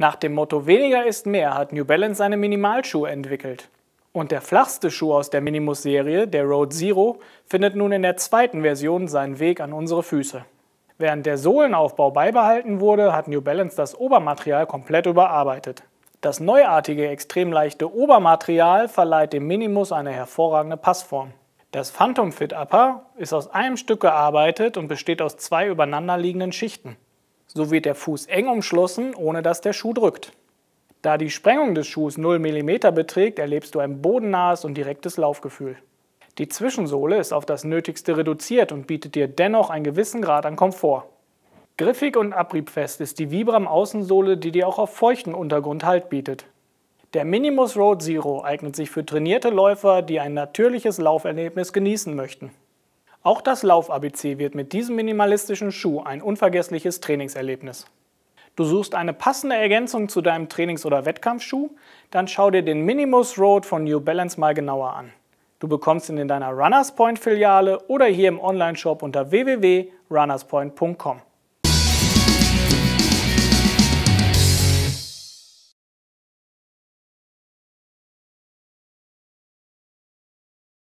Nach dem Motto weniger ist mehr hat New Balance seine Minimalschuhe entwickelt. Und der flachste Schuh aus der Minimus-Serie, der Road Zero, findet nun in der zweiten Version seinen Weg an unsere Füße. Während der Sohlenaufbau beibehalten wurde, hat New Balance das Obermaterial komplett überarbeitet. Das neuartige, extrem leichte Obermaterial verleiht dem Minimus eine hervorragende Passform. Das Phantom Fit Upper ist aus einem Stück gearbeitet und besteht aus zwei übereinanderliegenden Schichten. So wird der Fuß eng umschlossen, ohne dass der Schuh drückt. Da die Sprengung des Schuhs 0 mm beträgt, erlebst du ein bodennahes und direktes Laufgefühl. Die Zwischensohle ist auf das Nötigste reduziert und bietet dir dennoch einen gewissen Grad an Komfort. Griffig und abriebfest ist die Vibram Außensohle, die dir auch auf feuchten Untergrund Halt bietet. Der Minimus Road Zero eignet sich für trainierte Läufer, die ein natürliches Lauferlebnis genießen möchten. Auch das Lauf-ABC wird mit diesem minimalistischen Schuh ein unvergessliches Trainingserlebnis. Du suchst eine passende Ergänzung zu deinem Trainings- oder Wettkampfschuh? Dann schau dir den Minimus Road von New Balance mal genauer an. Du bekommst ihn in deiner Runners Point Filiale oder hier im Onlineshop unter www.runnerspoint.com.